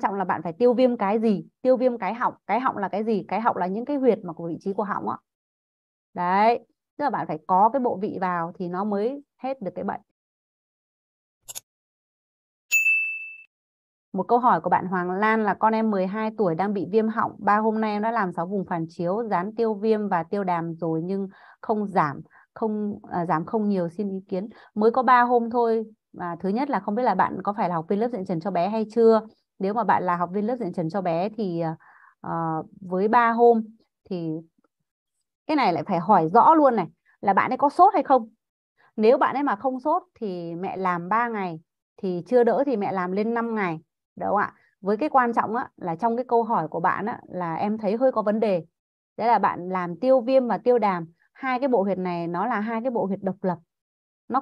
trọng là bạn phải tiêu viêm cái gì tiêu viêm cái họng cái họng là cái gì cái họng là những cái huyệt mà của vị trí của họng á đấy tức là bạn phải có cái bộ vị vào thì nó mới hết được cái bệnh Một câu hỏi của bạn Hoàng Lan là con em 12 tuổi đang bị viêm họng. Ba hôm nay em đã làm 6 vùng phản chiếu, dán tiêu viêm và tiêu đàm rồi nhưng không giảm, không à, giảm không nhiều xin ý kiến. Mới có 3 hôm thôi. Và thứ nhất là không biết là bạn có phải là học viên lớp diện trần cho bé hay chưa nếu mà bạn là học viên lớp dẫn trần cho bé thì uh, với ba hôm thì cái này lại phải hỏi rõ luôn này là bạn ấy có sốt hay không nếu bạn ấy mà không sốt thì mẹ làm 3 ngày thì chưa đỡ thì mẹ làm lên 5 ngày đúng không ạ với cái quan trọng á, là trong cái câu hỏi của bạn á, là em thấy hơi có vấn đề đấy là bạn làm tiêu viêm và tiêu đàm hai cái bộ huyệt này nó là hai cái bộ huyệt độc lập nó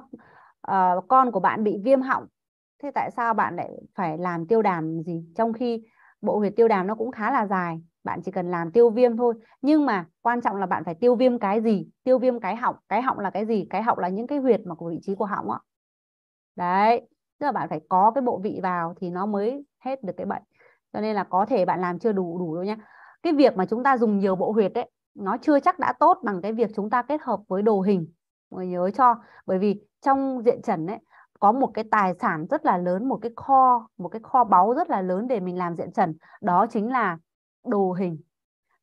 uh, con của bạn bị viêm họng thế tại sao bạn lại phải làm tiêu đàm gì trong khi bộ huyệt tiêu đàm nó cũng khá là dài bạn chỉ cần làm tiêu viêm thôi nhưng mà quan trọng là bạn phải tiêu viêm cái gì tiêu viêm cái họng cái họng là cái gì cái họng là những cái huyệt mà của vị trí của họng á đấy tức là bạn phải có cái bộ vị vào thì nó mới hết được cái bệnh cho nên là có thể bạn làm chưa đủ đủ đâu nhá cái việc mà chúng ta dùng nhiều bộ huyệt đấy nó chưa chắc đã tốt bằng cái việc chúng ta kết hợp với đồ hình mọi người nhớ cho bởi vì trong diện trần ấy có một cái tài sản rất là lớn một cái kho một cái kho báu rất là lớn để mình làm diện trần đó chính là đồ hình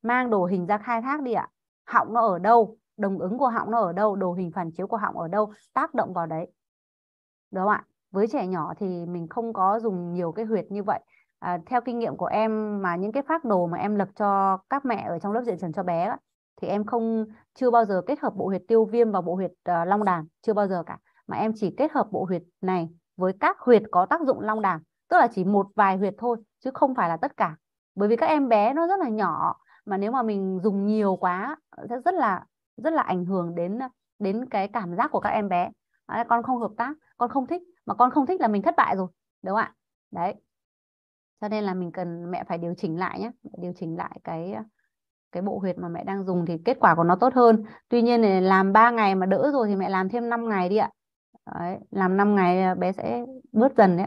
mang đồ hình ra khai thác đi ạ họng nó ở đâu đồng ứng của họng nó ở đâu đồ hình phản chiếu của họng ở đâu tác động vào đấy đúng không ạ với trẻ nhỏ thì mình không có dùng nhiều cái huyệt như vậy à, theo kinh nghiệm của em mà những cái phác đồ mà em lập cho các mẹ ở trong lớp diện trần cho bé thì em không chưa bao giờ kết hợp bộ huyệt tiêu viêm và bộ huyệt uh, long đàn chưa bao giờ cả mà em chỉ kết hợp bộ huyệt này với các huyệt có tác dụng long đàm tức là chỉ một vài huyệt thôi chứ không phải là tất cả bởi vì các em bé nó rất là nhỏ mà nếu mà mình dùng nhiều quá sẽ rất là rất là ảnh hưởng đến đến cái cảm giác của các em bé à, con không hợp tác con không thích mà con không thích là mình thất bại rồi đúng không ạ đấy cho nên là mình cần mẹ phải điều chỉnh lại nhé điều chỉnh lại cái cái bộ huyệt mà mẹ đang dùng thì kết quả của nó tốt hơn tuy nhiên là làm 3 ngày mà đỡ rồi thì mẹ làm thêm 5 ngày đi ạ Đấy, làm 5 ngày à, bé sẽ bớt dần đấy